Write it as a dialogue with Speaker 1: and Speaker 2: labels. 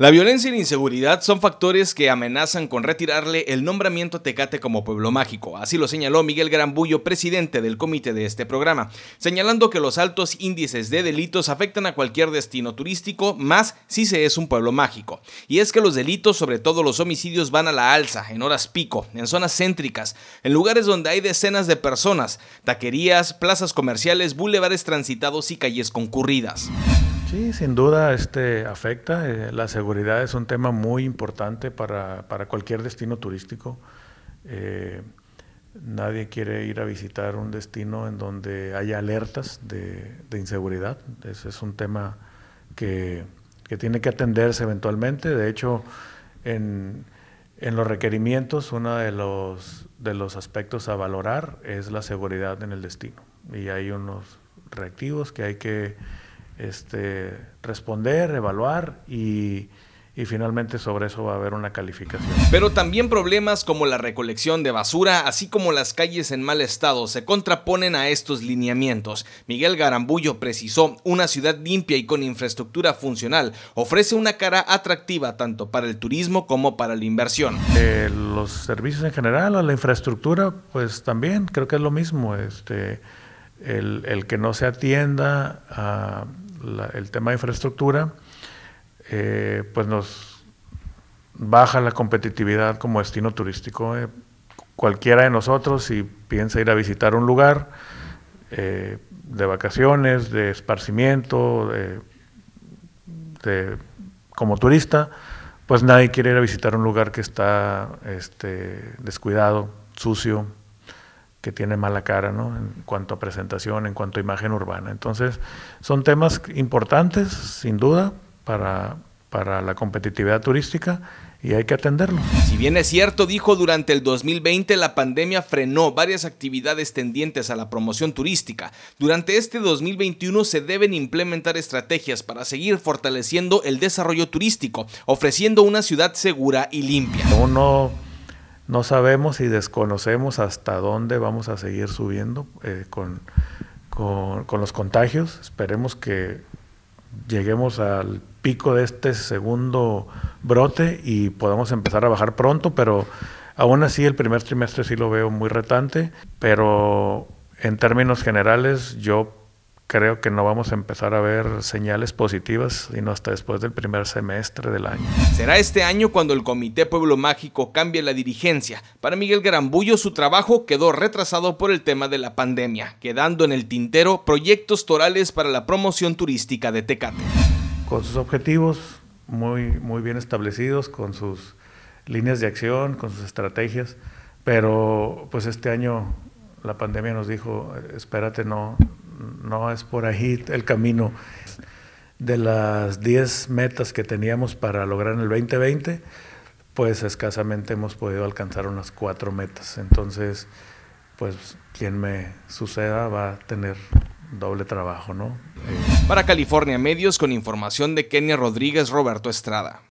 Speaker 1: La violencia y la inseguridad son factores que amenazan con retirarle el nombramiento a Tecate como pueblo mágico. Así lo señaló Miguel Grambullo, presidente del comité de este programa, señalando que los altos índices de delitos afectan a cualquier destino turístico, más si se es un pueblo mágico. Y es que los delitos, sobre todo los homicidios, van a la alza, en horas pico, en zonas céntricas, en lugares donde hay decenas de personas, taquerías, plazas comerciales, bulevares transitados y calles concurridas.
Speaker 2: Sí, sin duda este, afecta. Eh, la seguridad es un tema muy importante para, cualquier destino turístico. Eh, nadie quiere ir a visitar un destino en donde haya alertas de, inseguridad. Ese es un tema que, tiene que atenderse eventualmente. De hecho, en, en los requerimientos, uno de los, de los aspectos a valorar es la seguridad en el destino. Y hay unos reactivos que hay que este, responder, evaluar y, finalmente sobre eso va a haber una calificación.
Speaker 1: Pero también problemas como la recolección de basura, así como las calles en mal estado, se contraponen a estos lineamientos. Miguel Garambullo precisó, una ciudad limpia y con infraestructura funcional ofrece una cara atractiva tanto para el turismo como para
Speaker 2: la inversión. Eh, los servicios en general, a la infraestructura, pues también creo que es lo mismo. Este, el, el que no se atienda a el tema de infraestructura, eh, pues nos baja la competitividad como destino turístico. Eh, cualquiera de nosotros, si piensa ir a visitar un lugar eh, de vacaciones, de esparcimiento, como turista, pues nadie quiere ir a visitar un lugar que está este, descuidado, sucio, que tiene mala cara, En cuanto a presentación, en cuanto a imagen urbana. Entonces, son temas importantes, sin duda, para, para la competitividad turística y hay que atenderlo. Si
Speaker 1: bien es cierto, dijo, durante el 2020 la pandemia frenó varias actividades tendientes a la promoción turística. Durante este 2021 se deben implementar estrategias para seguir fortaleciendo el desarrollo turístico, ofreciendo una ciudad segura y
Speaker 2: limpia. Uno no sabemos y desconocemos hasta dónde vamos a seguir subiendo eh, con, con, los contagios. Esperemos que lleguemos al pico de este segundo brote y podamos empezar a bajar pronto, pero aún así el primer trimestre sí lo veo muy retante, pero en términos generales yo creo que no vamos a empezar a ver señales positivas, sino hasta después del primer semestre del año. Será
Speaker 1: este año cuando el Comité Pueblo Mágico cambie la dirigencia. Para Miguel Garambullo, su trabajo quedó retrasado por el tema de la pandemia, quedando en el tintero proyectos torales para la promoción turística de
Speaker 2: Tecate. Con sus objetivos muy, muy bien establecidos, con sus líneas de acción, con sus estrategias, pero pues este año la pandemia nos dijo, espérate, no, no es por ahí el camino. De las 10 metas que teníamos para lograr en el 2020, pues escasamente hemos podido alcanzar unas cuatro metas. Entonces, pues quien me suceda va a tener doble trabajo, ¿no?
Speaker 1: Para California Medios con información de Kenia Rodríguez, Roberto Estrada.